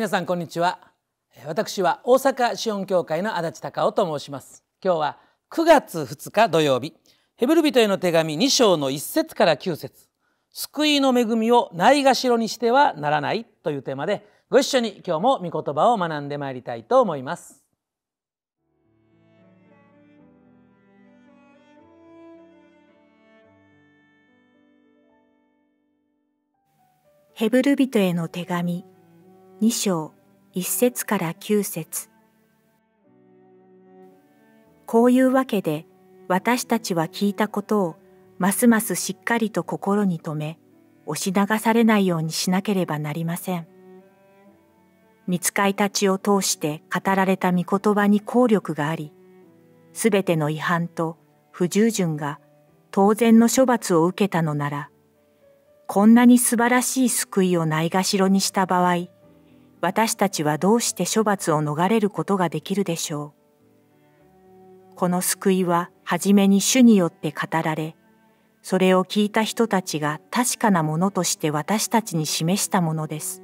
皆さんこんにちは私は大阪資本協会の足立孝夫と申します今日は9月2日土曜日ヘブル人への手紙2章の1節から9節救いの恵みをないがしろにしてはならないというテーマでご一緒に今日も御言葉を学んでまいりたいと思いますヘブル人への手紙2章1節から9節こういうわけで私たちは聞いたことをますますしっかりと心に留め押し流されないようにしなければなりません。見ついたちを通して語られた御言葉に効力があり、すべての違反と不従順が当然の処罰を受けたのなら、こんなに素晴らしい救いをないがしろにした場合、私たちはどうして処罰を逃れることができるでしょう。この救いは初めに主によって語られ、それを聞いた人たちが確かなものとして私たちに示したものです。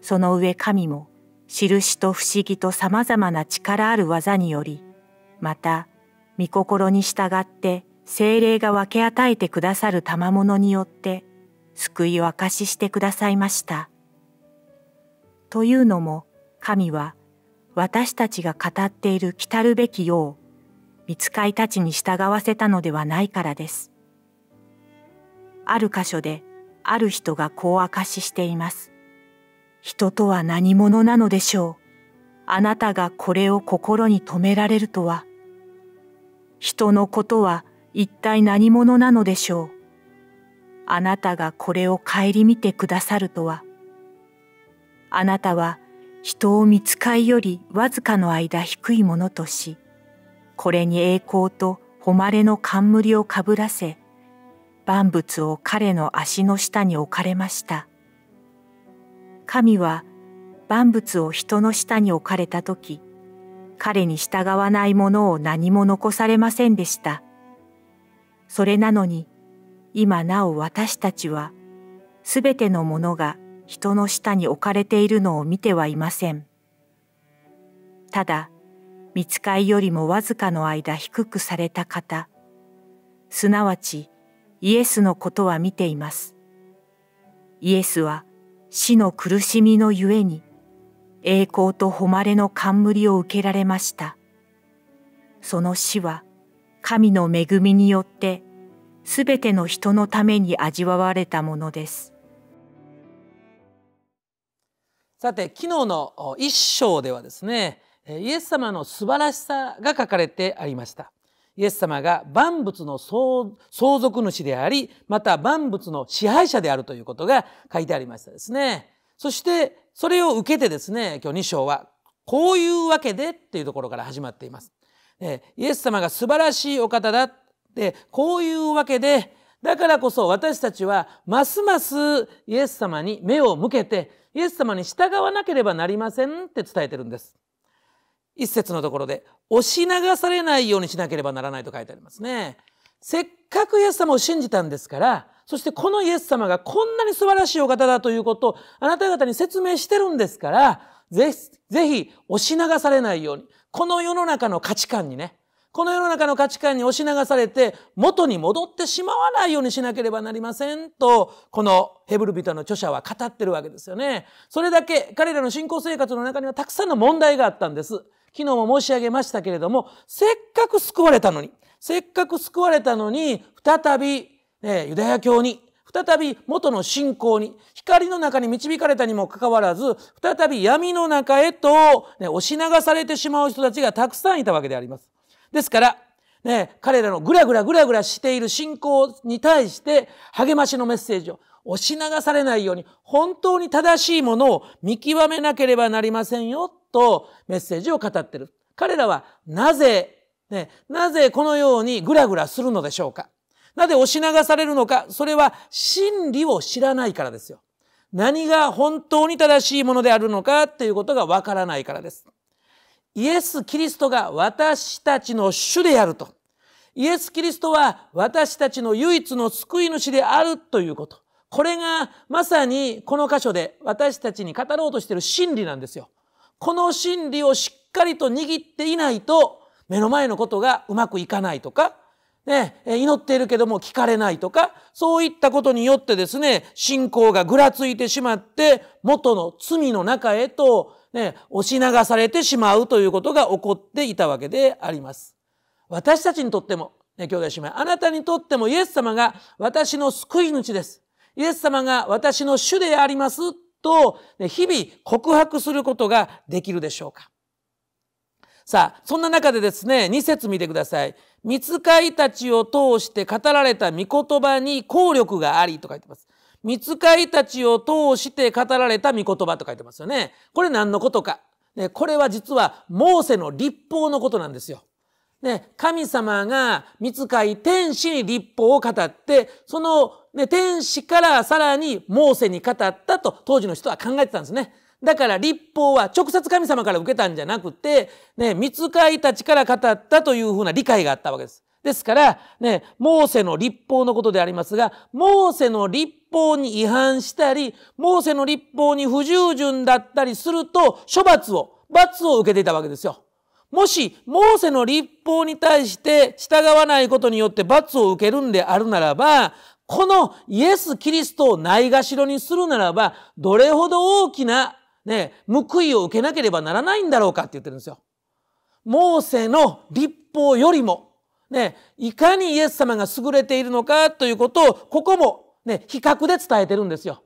その上神も、印と不思議と様々な力ある技により、また、御心に従って精霊が分け与えてくださる賜物によって、救いを証ししてくださいました。というのも神は私たちが語っている来たるべきよう見つかいたちに従わせたのではないからです。ある箇所である人がこう証ししています。人とは何者なのでしょう。あなたがこれを心に留められるとは。人のことは一体何者なのでしょう。あなたがこれを顧みてくださるとは。あなたは人を見つかいよりわずかの間低いものとし、これに栄光と誉れの冠をかぶらせ、万物を彼の足の下に置かれました。神は万物を人の下に置かれた時、彼に従わないものを何も残されませんでした。それなのに、今なお私たちは、すべてのものが人の下に置かれているのを見てはいません。ただ、見つかいよりもわずかの間低くされた方、すなわちイエスのことは見ています。イエスは死の苦しみのゆえに、栄光と誉れの冠を受けられました。その死は、神の恵みによって、すべての人のために味わわれたものです。さて昨日の一章ではですねイエス様の素晴らしさが書かれてありましたイエス様が万物の相続主でありまた万物の支配者であるということが書いてありましたですねそしてそれを受けてですね今日2章はこういうわけでっていうところから始まっていますイエス様が素晴らしいお方だってこういうわけでだからこそ私たちはますますイエス様に目を向けてイエス様に従わなければなりませんって伝えてるんです。一節のところで押し流されないようにしなければならないと書いてありますね。せっかくイエス様を信じたんですから、そしてこのイエス様がこんなに素晴らしいお方だということをあなた方に説明してるんですから、ぜひ、ぜひ押し流されないように、この世の中の価値観にね、この世の中の価値観に押し流されて元に戻ってしまわないようにしなければなりませんと、このヘブル人の著者は語ってるわけですよね。それだけ彼らの信仰生活の中にはたくさんの問題があったんです。昨日も申し上げましたけれども、せっかく救われたのに、せっかく救われたのに、再び、ね、ユダヤ教に、再び元の信仰に、光の中に導かれたにもかかわらず、再び闇の中へと、ね、押し流されてしまう人たちがたくさんいたわけであります。ですから、ね、彼らのぐらぐらぐらぐらしている信仰に対して励ましのメッセージを押し流されないように本当に正しいものを見極めなければなりませんよとメッセージを語ってる。彼らはなぜ、ね、なぜこのようにぐらぐらするのでしょうかなぜ押し流されるのかそれは真理を知らないからですよ。何が本当に正しいものであるのかということがわからないからです。イエス・キリストが私たちの主であると。イエス・キリストは私たちの唯一の救い主であるということ。これがまさにこの箇所で私たちに語ろうとしている真理なんですよ。この真理をしっかりと握っていないと目の前のことがうまくいかないとか、ね、祈っているけども聞かれないとか、そういったことによってですね、信仰がぐらついてしまって元の罪の中へとね、押し流されてしまうということが起こっていたわけであります。私たちにとっても、ね、兄弟姉妹、あなたにとってもイエス様が私の救い主です。イエス様が私の主でありますと、ね、日々告白することができるでしょうか。さあ、そんな中でですね、2節見てください。見つかいたちを通して語られた御言葉に効力がありと書いてます。見つかいたちを通して語られた御言葉と書いてますよね。これ何のことか。ね、これは実はモーセの立法のことなんですよ。ね、神様が見つかい天使に立法を語って、その、ね、天使からさらにモーセに語ったと当時の人は考えてたんですね。だから立法は直接神様から受けたんじゃなくて、ね、見つかいたちから語ったというふうな理解があったわけです。ですから、ね、モーセの立法のことでありますが、モーセの立法に違反したり、モーセの立法に不従順だったりすると、処罰を、罰を受けていたわけですよ。もし、モーセの立法に対して従わないことによって罰を受けるんであるならば、このイエス・キリストをないがしろにするならば、どれほど大きな、ね、報いを受けなければならないんだろうかって言ってるんですよ。モーセの立法よりも、ね、いかにイエス様が優れているのかということを、ここも、ね、比較で伝えてるんですよ。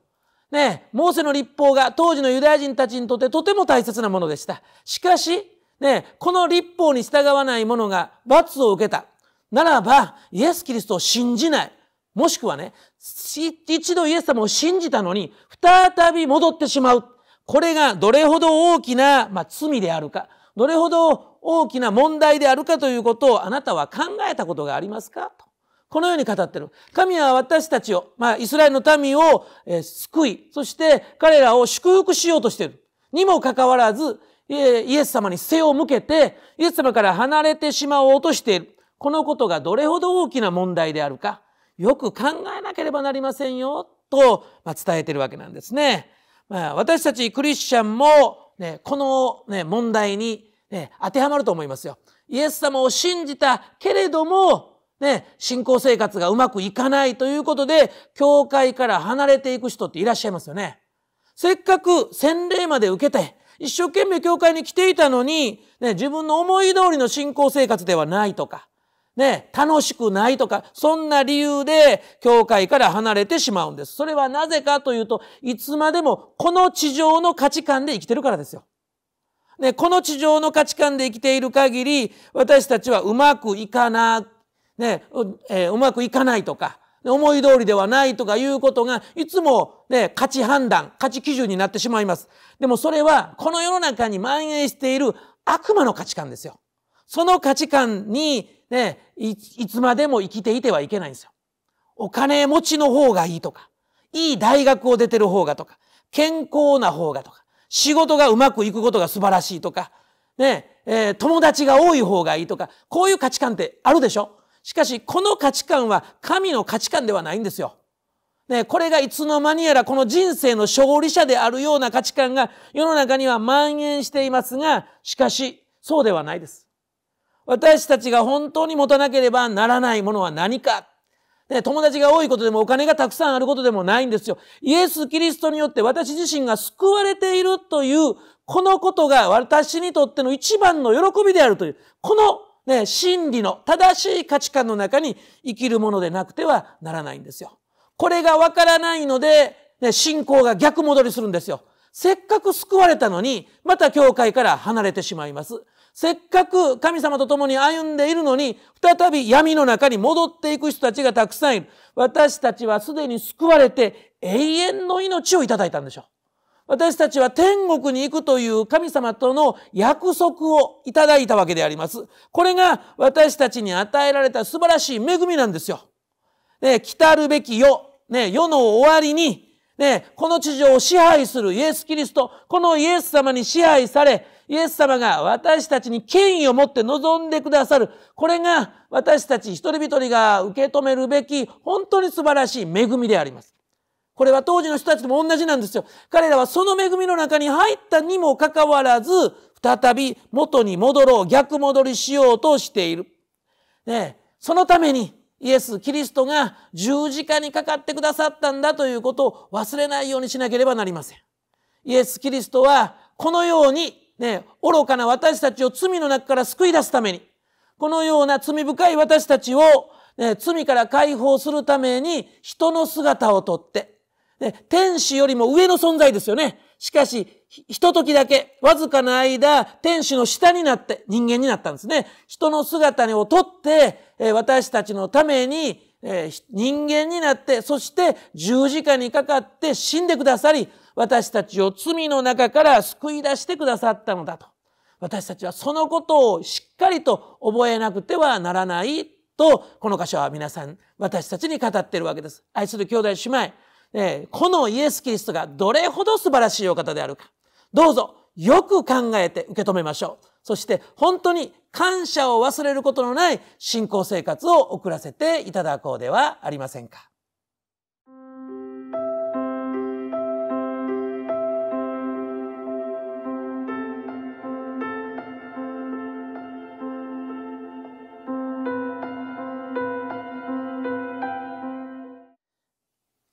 ね、モーセの立法が当時のユダヤ人たちにとってとても大切なものでした。しかし、ね、この立法に従わない者が罰を受けた。ならば、イエス・キリストを信じない。もしくはね、一度イエス様を信じたのに、再び戻ってしまう。これがどれほど大きな、まあ、罪であるかどれほど大きな問題であるかということをあなたは考えたことがありますかとこのように語ってる。神は私たちを、まあ、イスラエルの民を、えー、救い、そして彼らを祝福しようとしている。にもかかわらず、えー、イエス様に背を向けて、イエス様から離れてしまおうとしている。このことがどれほど大きな問題であるか、よく考えなければなりませんよ、と、まあ、伝えてるわけなんですね。まあ、私たちクリスチャンも、ね、この、ね、問題に、ね、当てはまると思いますよ。イエス様を信じたけれども、ね、信仰生活がうまくいかないということで、教会から離れていく人っていらっしゃいますよね。せっかく洗礼まで受けて、一生懸命教会に来ていたのに、ね、自分の思い通りの信仰生活ではないとか、ね、楽しくないとか、そんな理由で教会から離れてしまうんです。それはなぜかというと、いつまでもこの地上の価値観で生きてるからですよ。ね、この地上の価値観で生きている限り、私たちはうまくいかな、ね、えー、うまくいかないとか、思い通りではないとかいうことが、いつもね、価値判断、価値基準になってしまいます。でもそれは、この世の中に蔓延している悪魔の価値観ですよ。その価値観にね、いつまでも生きていてはいけないんですよ。お金持ちの方がいいとか、いい大学を出てる方がとか、健康な方がとか、仕事がうまくいくことが素晴らしいとか、ね、えー、友達が多い方がいいとか、こういう価値観ってあるでしょしかし、この価値観は神の価値観ではないんですよ。ね、これがいつの間にやらこの人生の勝利者であるような価値観が世の中には蔓延していますが、しかし、そうではないです。私たちが本当に持たなければならないものは何か。ね、友達が多いことでもお金がたくさんあることでもないんですよ。イエス・キリストによって私自身が救われているという、このことが私にとっての一番の喜びであるという、このね、真理の正しい価値観の中に生きるものでなくてはならないんですよ。これがわからないので、ね、信仰が逆戻りするんですよ。せっかく救われたのに、また教会から離れてしまいます。せっかく神様と共に歩んでいるのに、再び闇の中に戻っていく人たちがたくさんいる。私たちはすでに救われて永遠の命をいただいたんでしょう。私たちは天国に行くという神様との約束をいただいたわけであります。これが私たちに与えられた素晴らしい恵みなんですよ。ね、来たるべき世、ね、世の終わりに、ね、この地上を支配するイエス・キリスト、このイエス様に支配され、イエス様が私たちに権威を持って望んでくださる。これが私たち一人一人が受け止めるべき本当に素晴らしい恵みであります。これは当時の人たちも同じなんですよ。彼らはその恵みの中に入ったにもかかわらず、再び元に戻ろう、逆戻りしようとしている。ね、そのためにイエス・キリストが十字架にかかってくださったんだということを忘れないようにしなければなりません。イエス・キリストはこのようにね、愚かな私たちを罪の中から救い出すために、このような罪深い私たちを、ね、罪から解放するために人の姿をとって、ね、天使よりも上の存在ですよね。しかし、ひと時だけ、わずかな間、天使の下になって人間になったんですね。人の姿をとって、私たちのためにえ人間になってそして十字架にかかって死んでくださり私たちを罪の中から救い出してくださったのだと私たちはそのことをしっかりと覚えなくてはならないとこの箇所は皆さん私たちに語っているわけです。愛する兄弟姉妹、えこのイエス・キリストがどれほど素晴らしいお方であるかどうぞよく考えて受け止めましょう。そして本当に感謝を忘れることのない信仰生活を送らせていただこうではありませんか。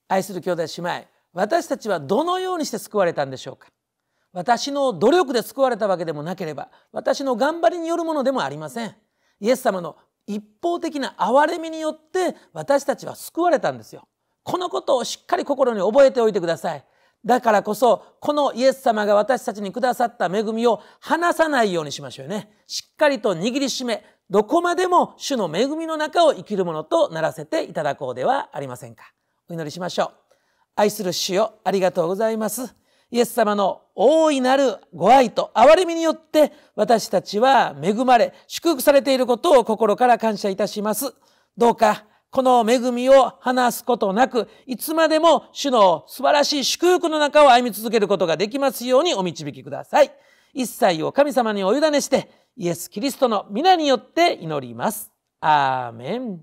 愛する兄弟姉妹私たちはどのようにして救われたんでしょうか私の努力で救われたわけでもなければ私の頑張りによるものでもありませんイエス様の一方的な憐れみによって私たちは救われたんですよこのことをしっかり心に覚えておいてくださいだからこそこのイエス様が私たちにくださった恵みを離さないようにしましょうねしっかりと握りしめどこまでも主の恵みの中を生きるものとならせていただこうではありませんかお祈りしましょう愛する主よありがとうございますイエス様の大いなるご愛と憐れみによって私たちは恵まれ祝福されていることを心から感謝いたします。どうかこの恵みを離すことなく、いつまでも主の素晴らしい祝福の中を歩み続けることができますようにお導きください。一切を神様にお委ねして、イエス・キリストの皆によって祈ります。アーメン。